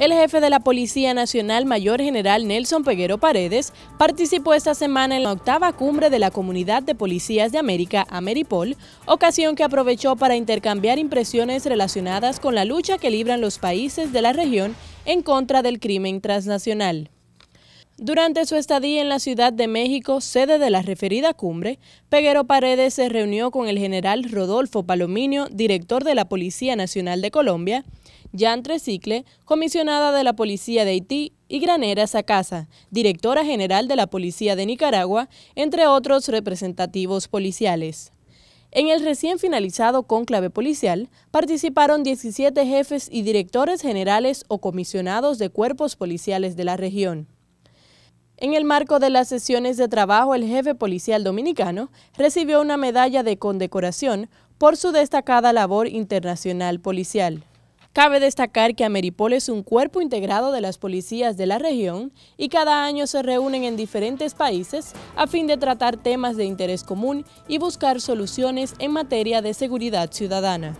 El jefe de la Policía Nacional, Mayor General Nelson Peguero Paredes, participó esta semana en la octava cumbre de la Comunidad de Policías de América, Ameripol, ocasión que aprovechó para intercambiar impresiones relacionadas con la lucha que libran los países de la región en contra del crimen transnacional. Durante su estadía en la Ciudad de México, sede de la referida cumbre, Peguero Paredes se reunió con el general Rodolfo Palominio, director de la Policía Nacional de Colombia, Jan Trecicle, comisionada de la Policía de Haití, y Granera Sacasa, directora general de la Policía de Nicaragua, entre otros representativos policiales. En el recién finalizado cónclave policial participaron 17 jefes y directores generales o comisionados de cuerpos policiales de la región. En el marco de las sesiones de trabajo, el jefe policial dominicano recibió una medalla de condecoración por su destacada labor internacional policial. Cabe destacar que Ameripol es un cuerpo integrado de las policías de la región y cada año se reúnen en diferentes países a fin de tratar temas de interés común y buscar soluciones en materia de seguridad ciudadana.